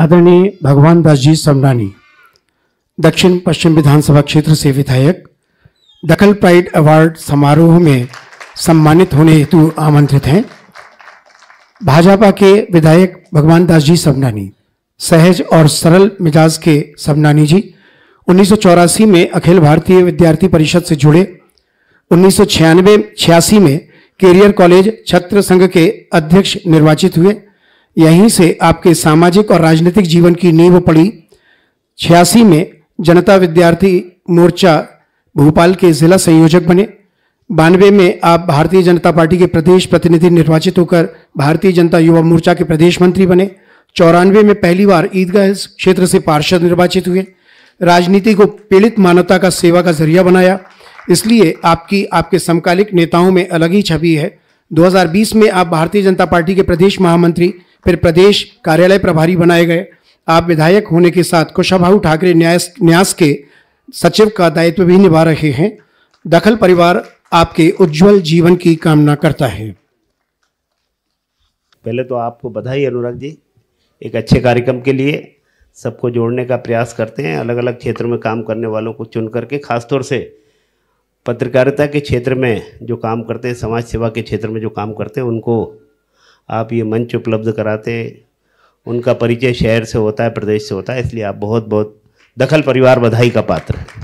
आदरणीय भगवान दास जी समरानी दक्षिण पश्चिम विधानसभा क्षेत्र से विधायक दखल प्राइड अवार्ड समारोह में सम्मानित होने हेतु आमंत्रित हैं भाजपा के विधायक भगवान दास जी समनानी सहज और सरल मिजाज के समनानी जी उन्नीस में अखिल भारतीय विद्यार्थी परिषद से जुड़े उन्नीस सौ में कैरियर कॉलेज छत्र संघ के अध्यक्ष निर्वाचित हुए यहीं से आपके सामाजिक और राजनीतिक जीवन की नींव पड़ी छियासी में जनता विद्यार्थी मोर्चा भोपाल के जिला संयोजक बने बानवे में आप भारतीय जनता पार्टी के प्रदेश प्रतिनिधि निर्वाचित होकर भारतीय जनता युवा मोर्चा के प्रदेश मंत्री बने चौरानवे में पहली बार ईदगाह क्षेत्र से पार्षद निर्वाचित हुए राजनीति को पीड़ित मानवता का सेवा का जरिया बनाया इसलिए आपकी आपके समकालिक नेताओं में अलग ही छवि है 2020 में आप भारतीय जनता पार्टी के प्रदेश महामंत्री फिर प्रदेश कार्यालय प्रभारी बनाए गए आप विधायक होने के साथ कुशाभाऊ ठाकरे न्यास न्यास के सचिव का दायित्व भी निभा रहे हैं दखल परिवार आपके उज्जवल जीवन की कामना करता है पहले तो आपको बधाई अनुराग जी एक अच्छे कार्यक्रम के लिए सबको जोड़ने का प्रयास करते हैं अलग अलग क्षेत्र में काम करने वालों को चुन करके खासतौर से पत्रकारिता के क्षेत्र में जो काम करते हैं समाज सेवा के क्षेत्र में जो काम करते हैं उनको आप ये मंच उपलब्ध कराते उनका परिचय शहर से होता है प्रदेश से होता है इसलिए आप बहुत बहुत दखल परिवार बधाई का पात्र हैं